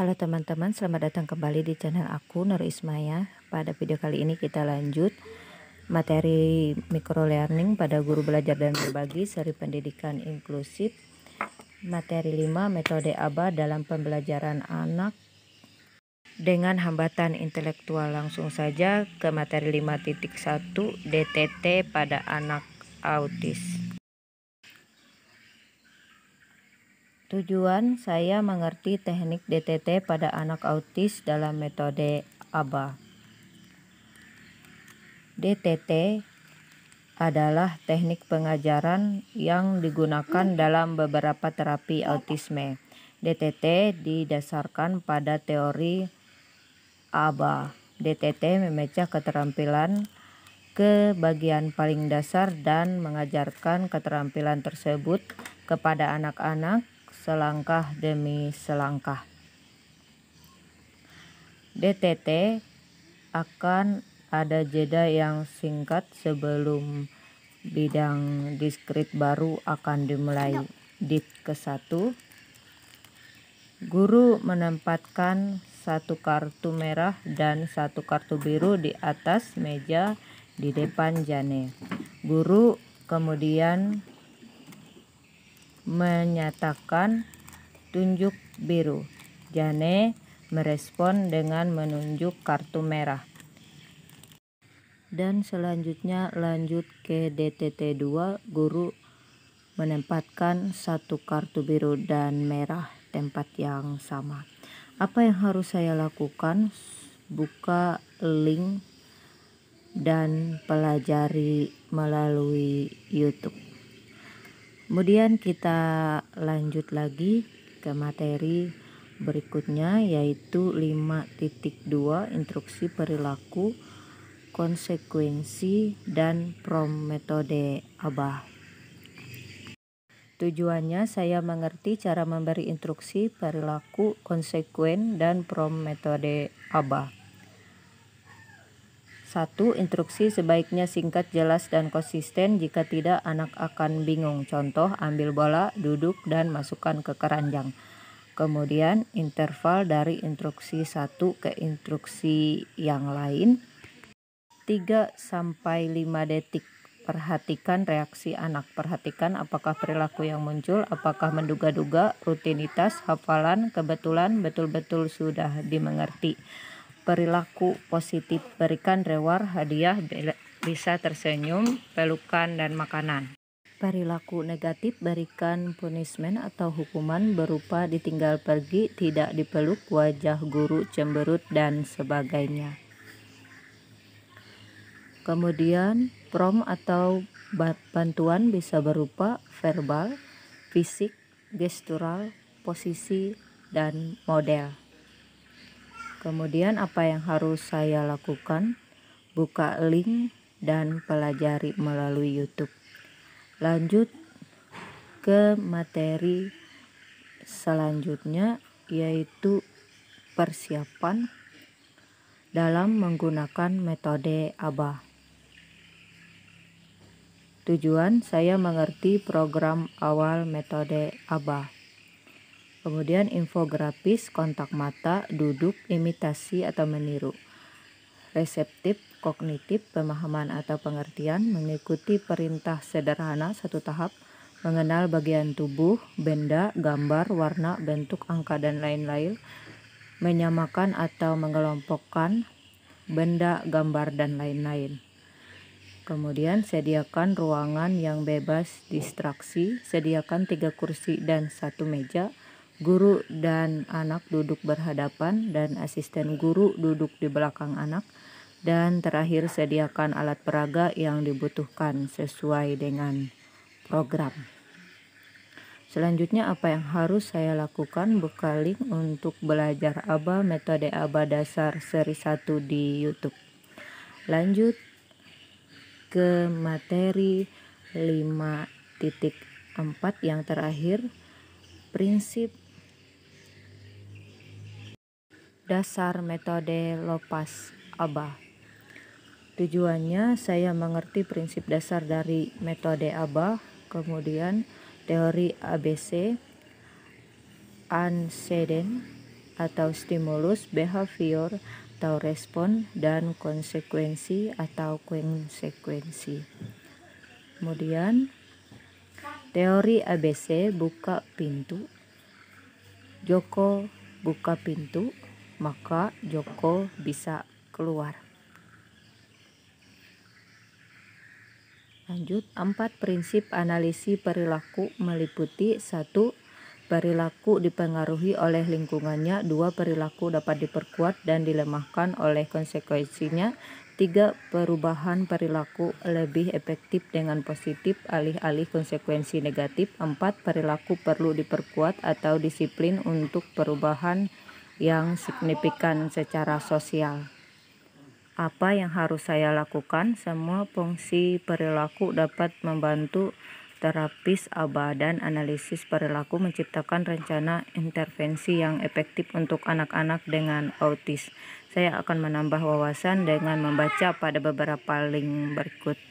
Halo teman-teman, selamat datang kembali di channel aku Nur Ismaya. Pada video kali ini kita lanjut materi micro learning pada guru belajar dan berbagi seri pendidikan inklusif. Materi 5 metode ABA dalam pembelajaran anak dengan hambatan intelektual langsung saja ke materi 5.1 DTT pada anak autis. Tujuan saya mengerti teknik DTT pada anak autis dalam metode ABA. DTT adalah teknik pengajaran yang digunakan dalam beberapa terapi autisme. DTT didasarkan pada teori ABA. DTT memecah keterampilan ke bagian paling dasar dan mengajarkan keterampilan tersebut kepada anak-anak selangkah demi selangkah. DTT akan ada jeda yang singkat sebelum bidang diskrit baru akan dimulai dit ke satu. Guru menempatkan satu kartu merah dan satu kartu biru di atas meja di depan Jane. Guru kemudian menyatakan tunjuk biru. Jane merespon dengan menunjuk kartu merah. Dan selanjutnya lanjut ke DTT 2, guru menempatkan satu kartu biru dan merah tempat yang sama. Apa yang harus saya lakukan? Buka link dan pelajari melalui YouTube. Kemudian kita lanjut lagi ke materi berikutnya yaitu 5.2 instruksi perilaku konsekuensi dan prom metode Abah. Tujuannya saya mengerti cara memberi instruksi perilaku konsekuen dan prom metode Abah. 1. Instruksi sebaiknya singkat, jelas, dan konsisten. Jika tidak, anak akan bingung. Contoh, ambil bola, duduk, dan masukkan ke keranjang. Kemudian, interval dari instruksi satu ke instruksi yang lain 3 sampai 5 detik. Perhatikan reaksi anak. Perhatikan apakah perilaku yang muncul, apakah menduga-duga, rutinitas, hafalan, kebetulan, betul-betul sudah dimengerti perilaku positif. Berikan reward, hadiah, bisa tersenyum, pelukan, dan makanan. Perilaku negatif berikan punishment atau hukuman berupa ditinggal pergi, tidak dipeluk, wajah guru cemberut, dan sebagainya. Kemudian, prom atau bantuan bisa berupa verbal, fisik, gestural, posisi, dan model. Kemudian apa yang harus saya lakukan? Buka link dan pelajari melalui YouTube. Lanjut ke materi selanjutnya yaitu persiapan dalam menggunakan metode ABA. Tujuan saya mengerti program awal metode ABA Kemudian infografis, kontak mata, duduk, imitasi atau meniru. Reseptif, kognitif, pemahaman atau pengertian, mengikuti perintah sederhana satu tahap, mengenal bagian tubuh, benda, gambar, warna, bentuk, angka, dan lain-lain, menyamakan atau mengelompokkan benda, gambar, dan lain-lain. Kemudian sediakan ruangan yang bebas distraksi, sediakan tiga kursi dan satu meja, Guru dan anak duduk berhadapan dan asisten guru duduk di belakang anak dan terakhir sediakan alat peraga yang dibutuhkan sesuai dengan program. Selanjutnya apa yang harus saya lakukan bekaling untuk belajar ABA metode ABA dasar seri 1 di YouTube. Lanjut ke materi 5.4 yang terakhir prinsip dasar metode Lopas ABA. Tujuannya saya mengerti prinsip dasar dari metode ABA, kemudian teori ABC, anseden atau stimulus behavior atau respon dan konsekuensi atau konsekuensi. Kemudian teori ABC buka pintu Joko buka pintu maka Joko bisa keluar. Lanjut, empat prinsip analisis perilaku meliputi satu perilaku dipengaruhi oleh lingkungannya, dua perilaku dapat diperkuat dan dilemahkan oleh konsekuensinya, tiga perubahan perilaku lebih efektif dengan positif alih-alih konsekuensi negatif, empat perilaku perlu diperkuat atau disiplin untuk perubahan yang signifikan secara sosial. Apa yang harus saya lakukan? Semua fungsi perilaku dapat membantu terapis ABA dan analisis perilaku menciptakan rencana intervensi yang efektif untuk anak-anak dengan autis. Saya akan menambah wawasan dengan membaca pada beberapa link berikut.